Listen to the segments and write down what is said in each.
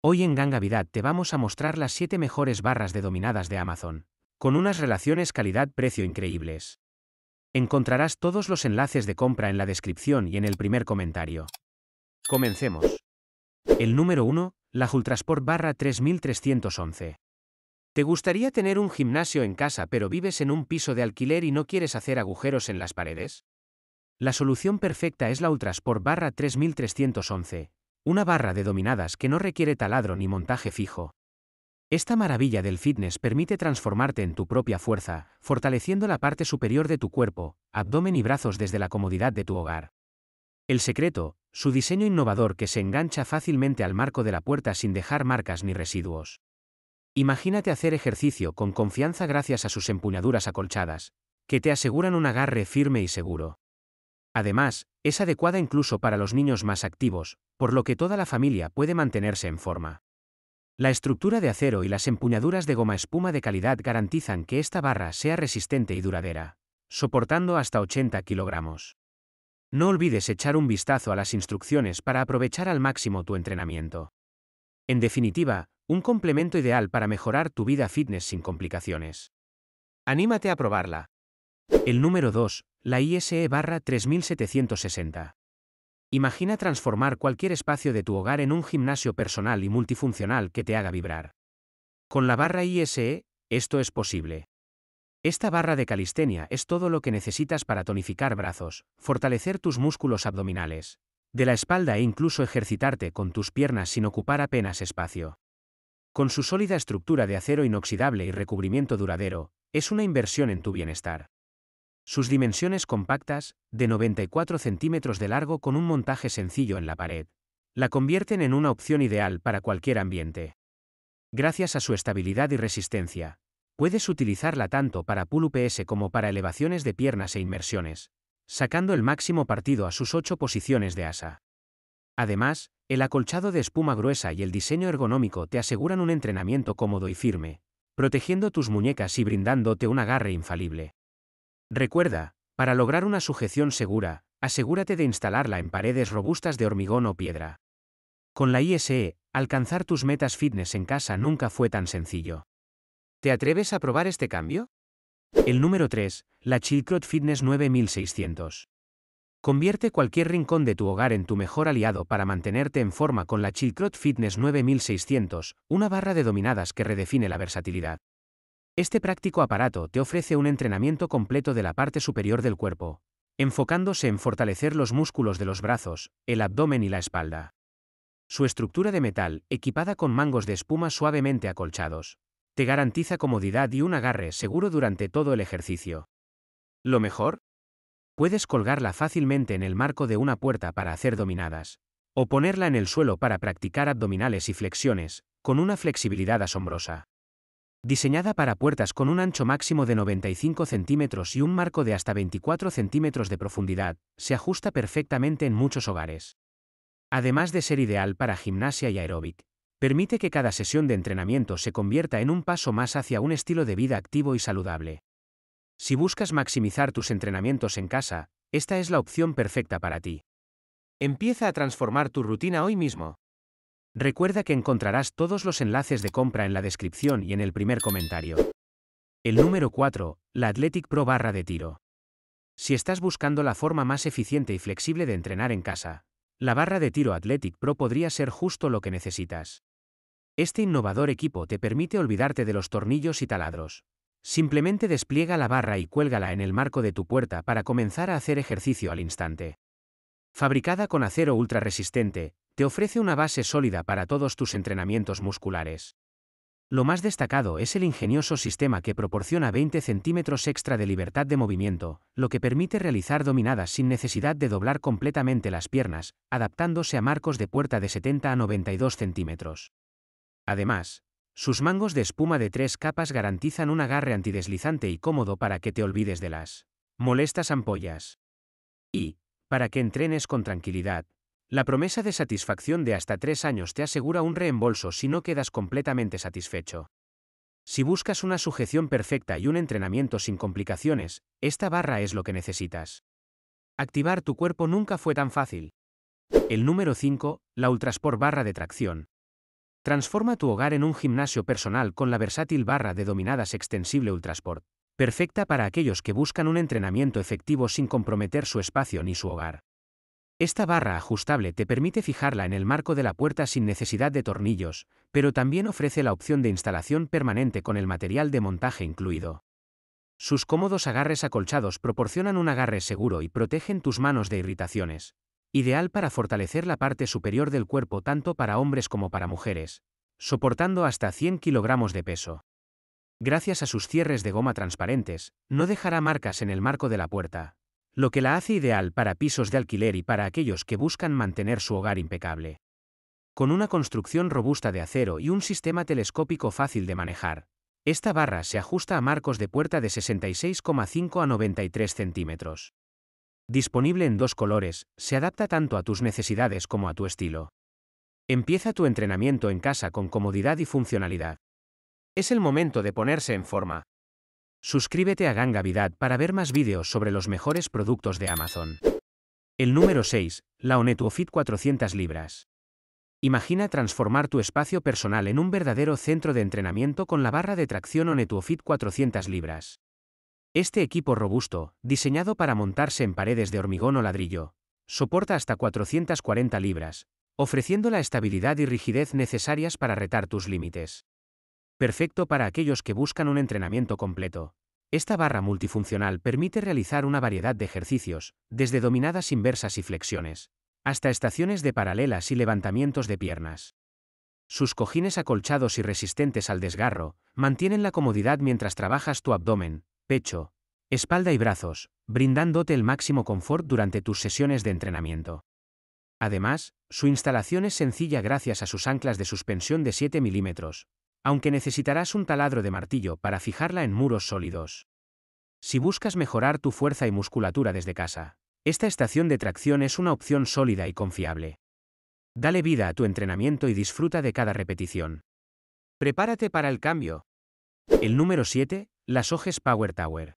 Hoy en Gangavidad te vamos a mostrar las 7 mejores barras de dominadas de Amazon, con unas relaciones calidad-precio increíbles. Encontrarás todos los enlaces de compra en la descripción y en el primer comentario. Comencemos. El número 1, la Ultrasport barra 3311. ¿Te gustaría tener un gimnasio en casa pero vives en un piso de alquiler y no quieres hacer agujeros en las paredes? La solución perfecta es la Ultrasport barra 3311, una barra de dominadas que no requiere taladro ni montaje fijo. Esta maravilla del fitness permite transformarte en tu propia fuerza, fortaleciendo la parte superior de tu cuerpo, abdomen y brazos desde la comodidad de tu hogar. El secreto, su diseño innovador que se engancha fácilmente al marco de la puerta sin dejar marcas ni residuos. Imagínate hacer ejercicio con confianza gracias a sus empuñaduras acolchadas, que te aseguran un agarre firme y seguro. Además, es adecuada incluso para los niños más activos, por lo que toda la familia puede mantenerse en forma. La estructura de acero y las empuñaduras de goma espuma de calidad garantizan que esta barra sea resistente y duradera, soportando hasta 80 kilogramos. No olvides echar un vistazo a las instrucciones para aprovechar al máximo tu entrenamiento. En definitiva, un complemento ideal para mejorar tu vida fitness sin complicaciones. Anímate a probarla. El número 2, la ISE barra 3760. Imagina transformar cualquier espacio de tu hogar en un gimnasio personal y multifuncional que te haga vibrar. Con la barra ISE, esto es posible. Esta barra de calistenia es todo lo que necesitas para tonificar brazos, fortalecer tus músculos abdominales, de la espalda e incluso ejercitarte con tus piernas sin ocupar apenas espacio. Con su sólida estructura de acero inoxidable y recubrimiento duradero, es una inversión en tu bienestar. Sus dimensiones compactas, de 94 centímetros de largo con un montaje sencillo en la pared, la convierten en una opción ideal para cualquier ambiente. Gracias a su estabilidad y resistencia, puedes utilizarla tanto para pull UPS como para elevaciones de piernas e inmersiones, sacando el máximo partido a sus ocho posiciones de asa. Además, el acolchado de espuma gruesa y el diseño ergonómico te aseguran un entrenamiento cómodo y firme, protegiendo tus muñecas y brindándote un agarre infalible. Recuerda, para lograr una sujeción segura, asegúrate de instalarla en paredes robustas de hormigón o piedra. Con la ISE, alcanzar tus metas fitness en casa nunca fue tan sencillo. ¿Te atreves a probar este cambio? El número 3, la Chilcrot Fitness 9600. Convierte cualquier rincón de tu hogar en tu mejor aliado para mantenerte en forma con la Chilcrot Fitness 9600, una barra de dominadas que redefine la versatilidad. Este práctico aparato te ofrece un entrenamiento completo de la parte superior del cuerpo, enfocándose en fortalecer los músculos de los brazos, el abdomen y la espalda. Su estructura de metal, equipada con mangos de espuma suavemente acolchados, te garantiza comodidad y un agarre seguro durante todo el ejercicio. Lo mejor, puedes colgarla fácilmente en el marco de una puerta para hacer dominadas, o ponerla en el suelo para practicar abdominales y flexiones, con una flexibilidad asombrosa diseñada para puertas con un ancho máximo de 95 centímetros y un marco de hasta 24 centímetros de profundidad, se ajusta perfectamente en muchos hogares. Además de ser ideal para gimnasia y aeróbic, permite que cada sesión de entrenamiento se convierta en un paso más hacia un estilo de vida activo y saludable. Si buscas maximizar tus entrenamientos en casa, esta es la opción perfecta para ti. Empieza a transformar tu rutina hoy mismo. Recuerda que encontrarás todos los enlaces de compra en la descripción y en el primer comentario. El número 4, la Athletic Pro barra de tiro. Si estás buscando la forma más eficiente y flexible de entrenar en casa, la barra de tiro Athletic Pro podría ser justo lo que necesitas. Este innovador equipo te permite olvidarte de los tornillos y taladros. Simplemente despliega la barra y cuélgala en el marco de tu puerta para comenzar a hacer ejercicio al instante. Fabricada con acero ultra resistente, te ofrece una base sólida para todos tus entrenamientos musculares. Lo más destacado es el ingenioso sistema que proporciona 20 centímetros extra de libertad de movimiento, lo que permite realizar dominadas sin necesidad de doblar completamente las piernas, adaptándose a marcos de puerta de 70 a 92 centímetros. Además, sus mangos de espuma de tres capas garantizan un agarre antideslizante y cómodo para que te olvides de las molestas ampollas. Y, para que entrenes con tranquilidad, la promesa de satisfacción de hasta tres años te asegura un reembolso si no quedas completamente satisfecho. Si buscas una sujeción perfecta y un entrenamiento sin complicaciones, esta barra es lo que necesitas. Activar tu cuerpo nunca fue tan fácil. El número 5, la Ultrasport barra de tracción. Transforma tu hogar en un gimnasio personal con la versátil barra de dominadas extensible Ultrasport, perfecta para aquellos que buscan un entrenamiento efectivo sin comprometer su espacio ni su hogar. Esta barra ajustable te permite fijarla en el marco de la puerta sin necesidad de tornillos, pero también ofrece la opción de instalación permanente con el material de montaje incluido. Sus cómodos agarres acolchados proporcionan un agarre seguro y protegen tus manos de irritaciones, ideal para fortalecer la parte superior del cuerpo tanto para hombres como para mujeres, soportando hasta 100 kilogramos de peso. Gracias a sus cierres de goma transparentes, no dejará marcas en el marco de la puerta, lo que la hace ideal para pisos de alquiler y para aquellos que buscan mantener su hogar impecable. Con una construcción robusta de acero y un sistema telescópico fácil de manejar, esta barra se ajusta a marcos de puerta de 66,5 a 93 centímetros. Disponible en dos colores, se adapta tanto a tus necesidades como a tu estilo. Empieza tu entrenamiento en casa con comodidad y funcionalidad. Es el momento de ponerse en forma. Suscríbete a Gangavidad para ver más vídeos sobre los mejores productos de Amazon. El número 6. La Onetuofit 400 libras. Imagina transformar tu espacio personal en un verdadero centro de entrenamiento con la barra de tracción Onetuofit 400 libras. Este equipo robusto, diseñado para montarse en paredes de hormigón o ladrillo, soporta hasta 440 libras, ofreciendo la estabilidad y rigidez necesarias para retar tus límites. Perfecto para aquellos que buscan un entrenamiento completo. Esta barra multifuncional permite realizar una variedad de ejercicios, desde dominadas inversas y flexiones, hasta estaciones de paralelas y levantamientos de piernas. Sus cojines acolchados y resistentes al desgarro mantienen la comodidad mientras trabajas tu abdomen, pecho, espalda y brazos, brindándote el máximo confort durante tus sesiones de entrenamiento. Además, su instalación es sencilla gracias a sus anclas de suspensión de 7 milímetros, aunque necesitarás un taladro de martillo para fijarla en muros sólidos. Si buscas mejorar tu fuerza y musculatura desde casa, esta estación de tracción es una opción sólida y confiable. Dale vida a tu entrenamiento y disfruta de cada repetición. Prepárate para el cambio. El número 7, las Ojes Power Tower.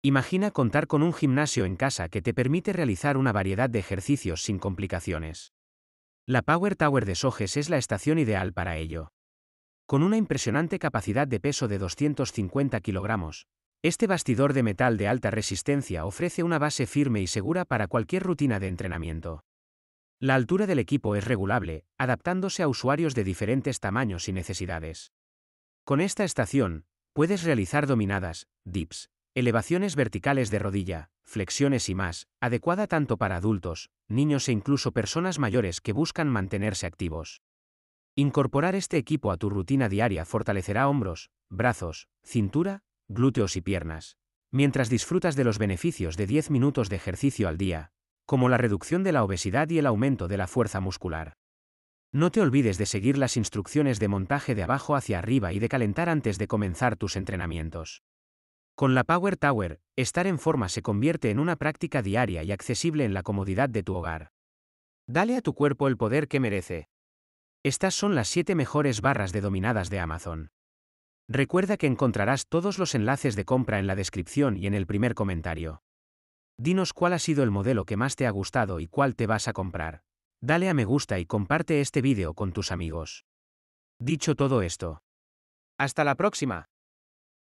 Imagina contar con un gimnasio en casa que te permite realizar una variedad de ejercicios sin complicaciones. La Power Tower de Soges es la estación ideal para ello. Con una impresionante capacidad de peso de 250 kilogramos, este bastidor de metal de alta resistencia ofrece una base firme y segura para cualquier rutina de entrenamiento. La altura del equipo es regulable, adaptándose a usuarios de diferentes tamaños y necesidades. Con esta estación, puedes realizar dominadas, dips, elevaciones verticales de rodilla, flexiones y más, adecuada tanto para adultos, niños e incluso personas mayores que buscan mantenerse activos. Incorporar este equipo a tu rutina diaria fortalecerá hombros, brazos, cintura, glúteos y piernas. Mientras disfrutas de los beneficios de 10 minutos de ejercicio al día, como la reducción de la obesidad y el aumento de la fuerza muscular. No te olvides de seguir las instrucciones de montaje de abajo hacia arriba y de calentar antes de comenzar tus entrenamientos. Con la Power Tower, estar en forma se convierte en una práctica diaria y accesible en la comodidad de tu hogar. Dale a tu cuerpo el poder que merece. Estas son las 7 mejores barras de dominadas de Amazon. Recuerda que encontrarás todos los enlaces de compra en la descripción y en el primer comentario. Dinos cuál ha sido el modelo que más te ha gustado y cuál te vas a comprar. Dale a me gusta y comparte este vídeo con tus amigos. Dicho todo esto. Hasta la próxima.